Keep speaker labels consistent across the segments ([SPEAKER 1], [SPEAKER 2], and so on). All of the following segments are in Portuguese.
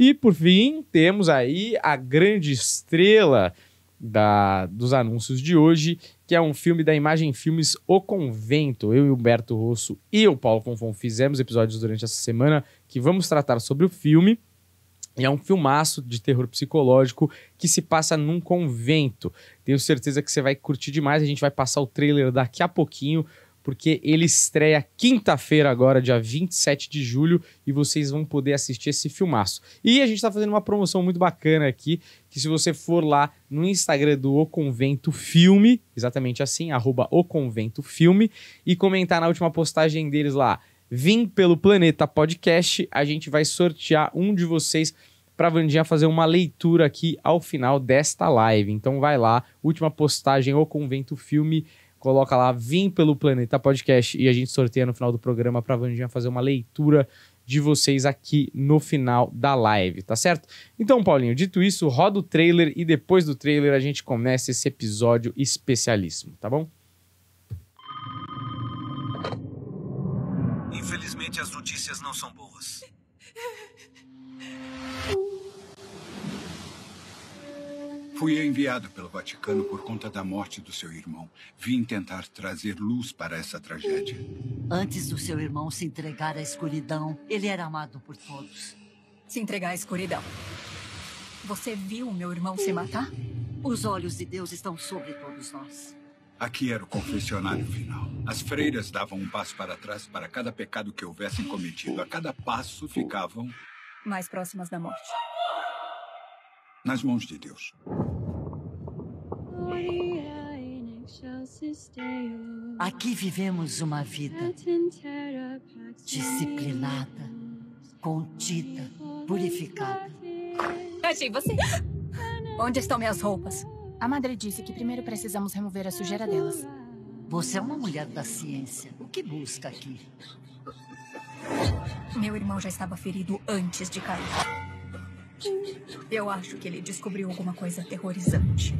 [SPEAKER 1] E por fim, temos aí a grande estrela da, dos anúncios de hoje, que é um filme da Imagem Filmes O Convento. Eu e Humberto Rosso e o Paulo Confon fizemos episódios durante essa semana que vamos tratar sobre o filme. E é um filmaço de terror psicológico que se passa num convento. Tenho certeza que você vai curtir demais. A gente vai passar o trailer daqui a pouquinho porque ele estreia quinta-feira agora, dia 27 de julho, e vocês vão poder assistir esse filmaço. E a gente está fazendo uma promoção muito bacana aqui, que se você for lá no Instagram do O Convento Filme, exatamente assim, arroba O Convento Filme, e comentar na última postagem deles lá, vim pelo Planeta Podcast, a gente vai sortear um de vocês para a Vandinha fazer uma leitura aqui ao final desta live. Então vai lá, última postagem, O Convento Filme, coloca lá, vim pelo Planeta Podcast e a gente sorteia no final do programa para a Vandinha fazer uma leitura de vocês aqui no final da live, tá certo? Então, Paulinho, dito isso, roda o trailer e depois do trailer a gente começa esse episódio especialíssimo, tá bom?
[SPEAKER 2] Infelizmente as notícias não são boas. Fui enviado pelo Vaticano por conta da morte do seu irmão. Vim tentar trazer luz para essa tragédia.
[SPEAKER 1] Antes do seu irmão se entregar à escuridão, ele era amado por todos. Se entregar à
[SPEAKER 2] escuridão.
[SPEAKER 3] Você viu meu irmão se
[SPEAKER 2] matar? Os olhos de Deus estão sobre todos nós. Aqui era o confessionário final. As freiras davam um passo para trás para cada pecado que houvessem cometido. A cada passo ficavam mais próximas da morte nas mãos de Deus. Aqui vivemos uma vida disciplinada, contida, purificada.
[SPEAKER 3] Achei você. Onde estão minhas roupas? A madre disse que primeiro precisamos remover a sujeira delas. Você é uma mulher da ciência. O que busca aqui? Meu irmão já estava ferido antes de cair.
[SPEAKER 2] Eu acho que ele descobriu alguma coisa aterrorizante.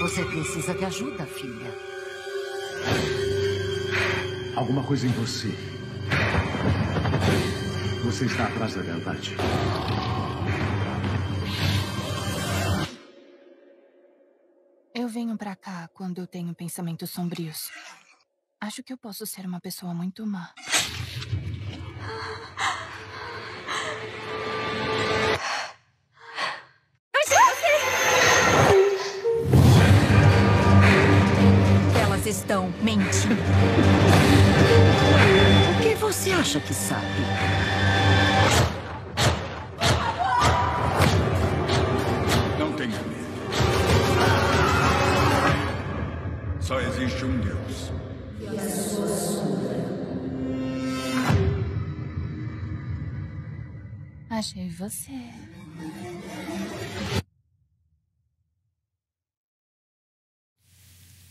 [SPEAKER 1] Você precisa de ajuda, filha.
[SPEAKER 2] Alguma coisa em você. Você está atrás da verdade.
[SPEAKER 3] venho para cá quando eu tenho pensamentos sombrios. Acho que eu posso ser uma pessoa muito má.
[SPEAKER 1] Elas estão mentindo. O que você acha que sabe?
[SPEAKER 3] Achei é você.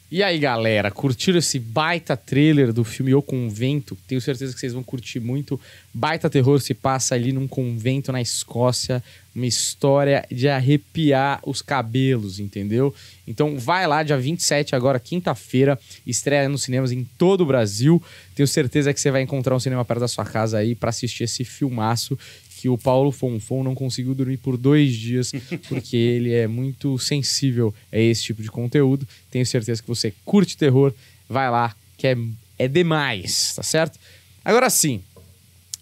[SPEAKER 1] E aí, galera, curtiram esse baita trailer do filme O Convento? Tenho certeza que vocês vão curtir muito. Baita terror se passa ali num convento na Escócia, uma história de arrepiar os cabelos, entendeu? Então vai lá, dia 27 agora, quinta-feira, estreia nos cinemas em todo o Brasil. Tenho certeza que você vai encontrar um cinema perto da sua casa aí para assistir esse filmaço que o Paulo Fonfon não conseguiu dormir por dois dias, porque ele é muito sensível a esse tipo de conteúdo. Tenho certeza que você curte terror, vai lá, que é, é demais, tá certo? Agora sim,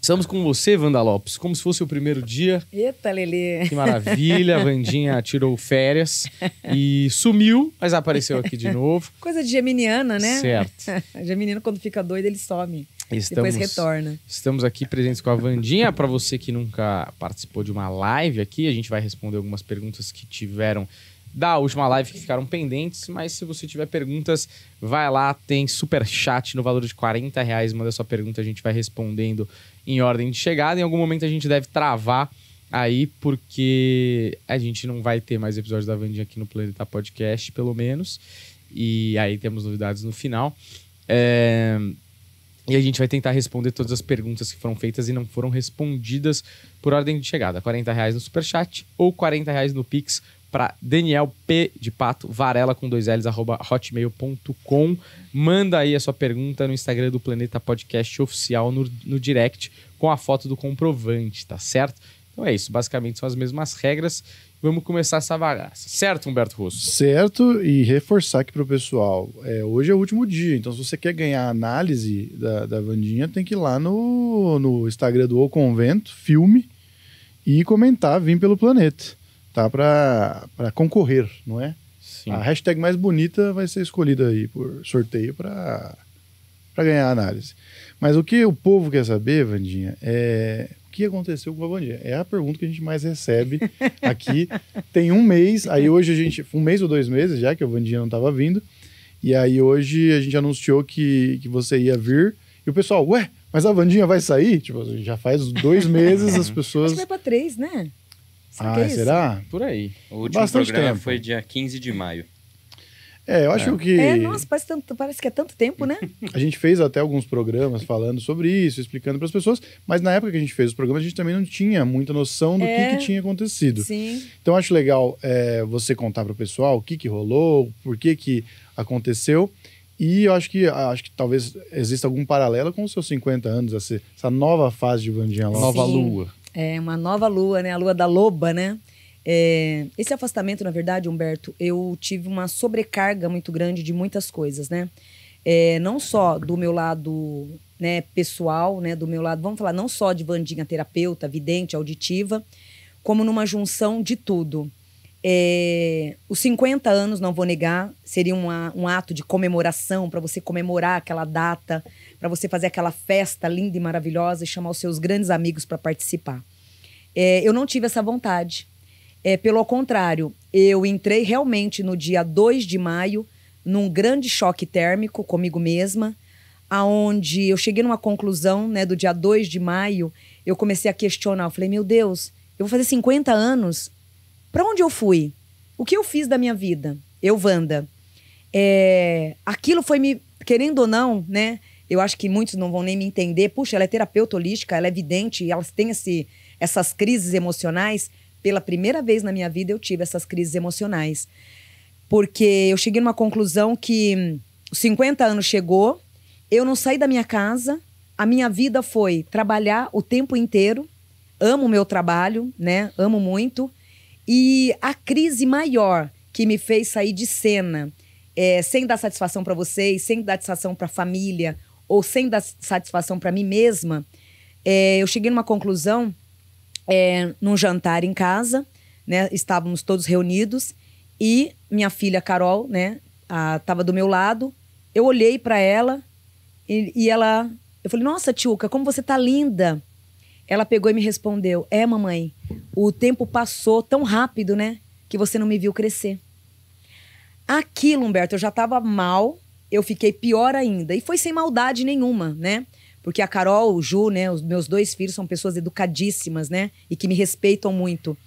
[SPEAKER 1] estamos com você, Wanda Lopes, como se fosse o primeiro dia.
[SPEAKER 2] Eita, Lelê! Que maravilha, a
[SPEAKER 1] Vandinha tirou férias e sumiu, mas apareceu aqui de novo.
[SPEAKER 2] Coisa de geminiana, né? Certo. Geminiano, quando fica doido, ele some. Estamos, Depois retorna.
[SPEAKER 1] Estamos aqui presentes com a Vandinha. Para você que nunca participou de uma live aqui, a gente vai responder algumas perguntas que tiveram da última live que ficaram pendentes. Mas se você tiver perguntas, vai lá, tem super chat no valor de 40 reais. Manda sua pergunta, a gente vai respondendo em ordem de chegada. Em algum momento a gente deve travar aí, porque a gente não vai ter mais episódios da Vandinha aqui no Planeta Podcast, pelo menos. E aí temos novidades no final. É e a gente vai tentar responder todas as perguntas que foram feitas e não foram respondidas por ordem de chegada. 40 reais no Superchat ou 40 reais no Pix para Daniel P de Pato Varela com dois L's arroba hotmail.com. Manda aí a sua pergunta no Instagram do Planeta Podcast Oficial no, no direct com a foto do comprovante, tá certo? Então é isso, basicamente são as mesmas regras. Vamos começar essa bagaça. Certo, Humberto Russo?
[SPEAKER 3] Certo, e reforçar aqui para o pessoal. É, hoje é o último dia, então se você quer ganhar análise da, da Vandinha, tem que ir lá no, no Instagram do O Convento, filme, e comentar, vir pelo planeta, tá? Para concorrer, não é? Sim. A hashtag mais bonita vai ser escolhida aí por sorteio para ganhar análise. Mas o que o povo quer saber, Vandinha, é que aconteceu com a Vandinha? É a pergunta que a gente mais recebe aqui. Tem um mês, aí hoje a gente, um mês ou dois meses já que a Vandinha não estava vindo, e aí hoje a gente anunciou que, que você ia vir, e o pessoal, ué, mas a Vandinha vai sair? Tipo, já faz dois meses as pessoas. Acho que vai
[SPEAKER 2] para três, né?
[SPEAKER 3] Será ah, é será?
[SPEAKER 1] Por aí. O último Bastante programa tempo. foi dia 15 de maio.
[SPEAKER 3] É, eu acho é. que. É, nossa,
[SPEAKER 2] parece, tanto, parece que é tanto tempo, né? a
[SPEAKER 3] gente fez até alguns programas falando sobre isso, explicando para as pessoas, mas na época que a gente fez os programas, a gente também não tinha muita noção do é... que, que, tinha acontecido. Sim. Então acho legal é, você contar para o pessoal o que, que rolou, por que, que aconteceu. E eu acho que acho que talvez exista algum paralelo com os seus 50 anos, essa nova fase de Vandinha Lopes. Nova lua.
[SPEAKER 2] É, uma nova lua, né? A lua da loba, né? É, esse afastamento, na verdade, Humberto, eu tive uma sobrecarga muito grande de muitas coisas, né? É, não só do meu lado né, pessoal, né, do meu lado, vamos falar, não só de Vandinha terapeuta, vidente, auditiva, como numa junção de tudo. É, os 50 anos, não vou negar, seria uma, um ato de comemoração para você comemorar aquela data, para você fazer aquela festa linda e maravilhosa e chamar os seus grandes amigos para participar. É, eu não tive essa vontade. É, pelo contrário, eu entrei realmente no dia 2 de maio num grande choque térmico comigo mesma, aonde eu cheguei numa conclusão, né, do dia 2 de maio, eu comecei a questionar, eu falei: "Meu Deus, eu vou fazer 50 anos. Para onde eu fui? O que eu fiz da minha vida? Eu, Wanda. É, aquilo foi me querendo ou não, né? Eu acho que muitos não vão nem me entender. Puxa, ela é terapeuta holística, ela é vidente, elas têm esse, essas crises emocionais pela primeira vez na minha vida eu tive essas crises emocionais. Porque eu cheguei numa conclusão que hum, os 50 anos chegou, eu não saí da minha casa, a minha vida foi trabalhar o tempo inteiro, amo o meu trabalho, né? Amo muito. E a crise maior que me fez sair de cena, é, sem dar satisfação para vocês, sem dar satisfação para a família ou sem dar satisfação para mim mesma, é, eu cheguei numa conclusão é, num jantar em casa, né? Estávamos todos reunidos e minha filha Carol, né? Estava do meu lado. Eu olhei para ela e, e, ela, eu falei: Nossa, Tiuca, como você tá linda. Ela pegou e me respondeu: É, mamãe, o tempo passou tão rápido, né? Que você não me viu crescer. Aquilo, Humberto, eu já estava mal, eu fiquei pior ainda. E foi sem maldade nenhuma, né? Porque a Carol, o Ju, né? Os meus dois filhos são pessoas educadíssimas, né? E que me respeitam muito.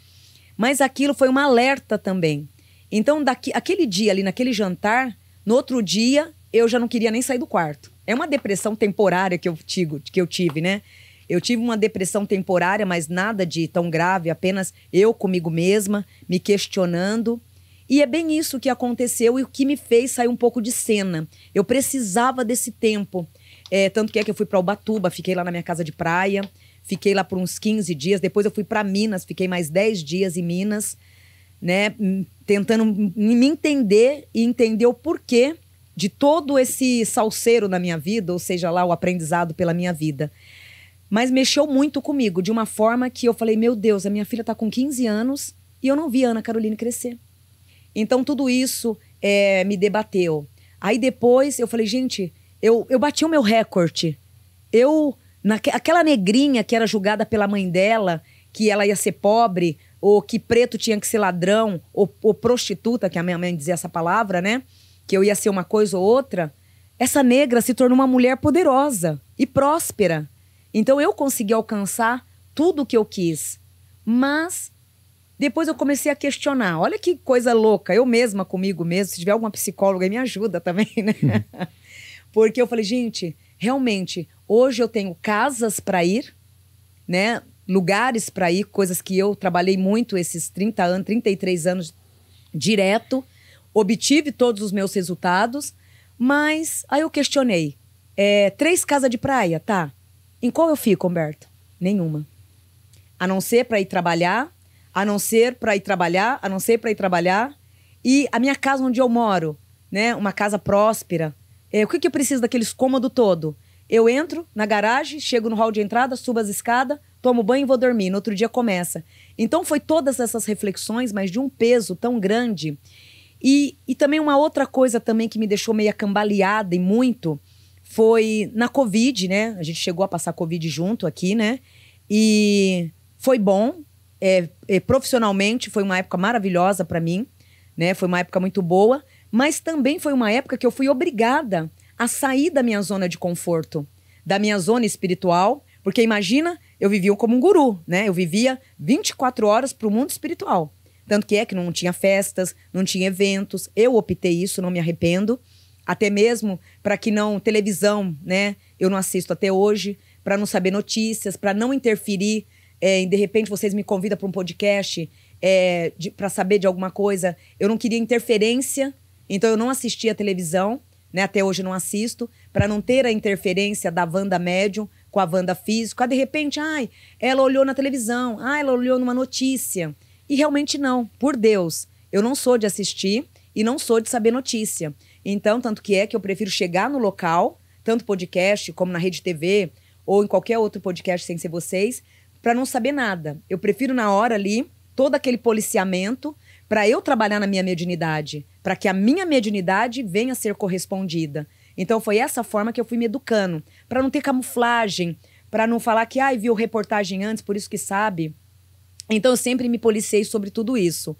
[SPEAKER 2] Mas aquilo foi um alerta também. Então, daqui, aquele dia ali, naquele jantar, no outro dia, eu já não queria nem sair do quarto. É uma depressão temporária que eu, tigo, que eu tive, né? Eu tive uma depressão temporária, mas nada de tão grave, apenas eu comigo mesma, me questionando. E é bem isso que aconteceu e o que me fez sair um pouco de cena. Eu precisava desse tempo. É, tanto que é que eu fui para Ubatuba, fiquei lá na minha casa de praia, fiquei lá por uns 15 dias. Depois eu fui para Minas, fiquei mais 10 dias em Minas, né? Tentando me entender e entender o porquê de todo esse salseiro na minha vida, ou seja, lá o aprendizado pela minha vida. Mas mexeu muito comigo, de uma forma que eu falei: meu Deus, a minha filha está com 15 anos e eu não vi a Ana Carolina crescer. Então tudo isso é, me debateu. Aí depois eu falei: gente, eu, eu bati o meu recorde. Eu, naque, aquela negrinha que era julgada pela mãe dela, que ela ia ser pobre, ou que preto tinha que ser ladrão, ou, ou prostituta, que a minha mãe dizia essa palavra, né? Que eu ia ser uma coisa ou outra. Essa negra se tornou uma mulher poderosa e próspera. Então eu consegui alcançar tudo o que eu quis. Mas depois eu comecei a questionar. Olha que coisa louca, eu mesma comigo mesmo. Se tiver alguma psicóloga, me ajuda também, né? Porque eu falei, gente, realmente, hoje eu tenho casas para ir, né? Lugares para ir, coisas que eu trabalhei muito esses 30 anos, 33 anos direto, obtive todos os meus resultados, mas aí eu questionei. É, três casas de praia, tá? Em qual eu fico, Humberto? Nenhuma. A não ser para ir trabalhar, a não ser para ir trabalhar, a não ser para ir trabalhar. E a minha casa onde eu moro, né? Uma casa próspera, é, o que, que eu preciso daqueles cômodo todo? Eu entro na garagem, chego no hall de entrada, subo as escadas, tomo banho e vou dormir. No outro dia começa. Então foi todas essas reflexões, mas de um peso tão grande. E, e também uma outra coisa também que me deixou meio cambaleada e muito foi na Covid, né? A gente chegou a passar Covid junto aqui, né? E foi bom. É, é, profissionalmente foi uma época maravilhosa para mim, né? Foi uma época muito boa. Mas também foi uma época que eu fui obrigada a sair da minha zona de conforto, da minha zona espiritual, porque imagina, eu vivia como um guru, né? Eu vivia 24 horas para o mundo espiritual. Tanto que é que não tinha festas, não tinha eventos. Eu optei isso, não me arrependo. Até mesmo para que não televisão, né? Eu não assisto até hoje, para não saber notícias, para não interferir. É, de repente vocês me convidam para um podcast é, para saber de alguma coisa. Eu não queria interferência então eu não assistia televisão, né? Até hoje não assisto, para não ter a interferência da Wanda médium com a Wanda física. de repente, ai, ela olhou na televisão, ai, ela olhou numa notícia. E realmente não, por Deus. Eu não sou de assistir e não sou de saber notícia. Então, tanto que é que eu prefiro chegar no local, tanto podcast como na rede TV ou em qualquer outro podcast sem ser vocês, para não saber nada. Eu prefiro na hora ali todo aquele policiamento para eu trabalhar na minha mediunidade, para que a minha mediunidade venha a ser correspondida. Então foi essa forma que eu fui me educando, para não ter camuflagem, para não falar que ai, ah, viu reportagem antes, por isso que sabe. Então eu sempre me policiei sobre tudo isso.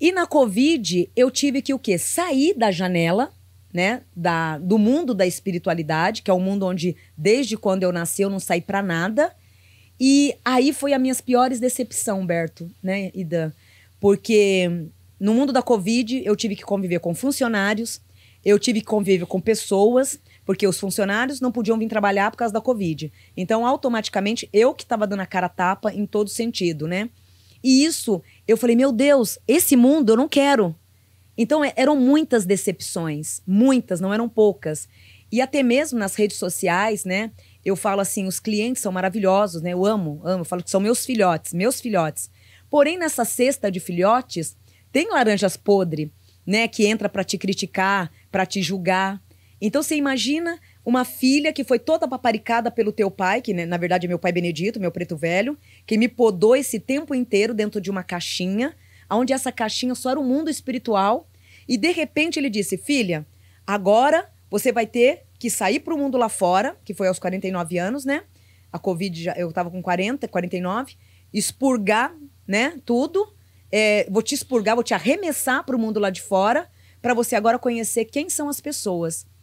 [SPEAKER 2] E na Covid, eu tive que o quê? Sair da janela, né, da, do mundo da espiritualidade, que é um mundo onde desde quando eu nasci eu não saí para nada. E aí foi as minhas piores decepções, Berto, né, Idan? Porque no mundo da Covid, eu tive que conviver com funcionários, eu tive que conviver com pessoas, porque os funcionários não podiam vir trabalhar por causa da Covid. Então, automaticamente, eu que estava dando a cara tapa em todo sentido, né? E isso, eu falei, meu Deus, esse mundo eu não quero. Então, é, eram muitas decepções, muitas, não eram poucas. E até mesmo nas redes sociais, né? Eu falo assim, os clientes são maravilhosos, né? Eu amo, amo. Eu falo que são meus filhotes, meus filhotes. Porém, nessa cesta de filhotes, tem laranjas podre, né? Que entra para te criticar, para te julgar. Então, você imagina uma filha que foi toda paparicada pelo teu pai, que né, na verdade é meu pai Benedito, meu preto velho, que me podou esse tempo inteiro dentro de uma caixinha, onde essa caixinha só era o um mundo espiritual. E de repente ele disse: Filha, agora você vai ter que sair para o mundo lá fora, que foi aos 49 anos, né? A Covid, já, eu estava com 40, 49, expurgar né? Tudo. É, vou te expurgar, vou te arremessar para o mundo lá de fora, para você agora conhecer quem são as pessoas.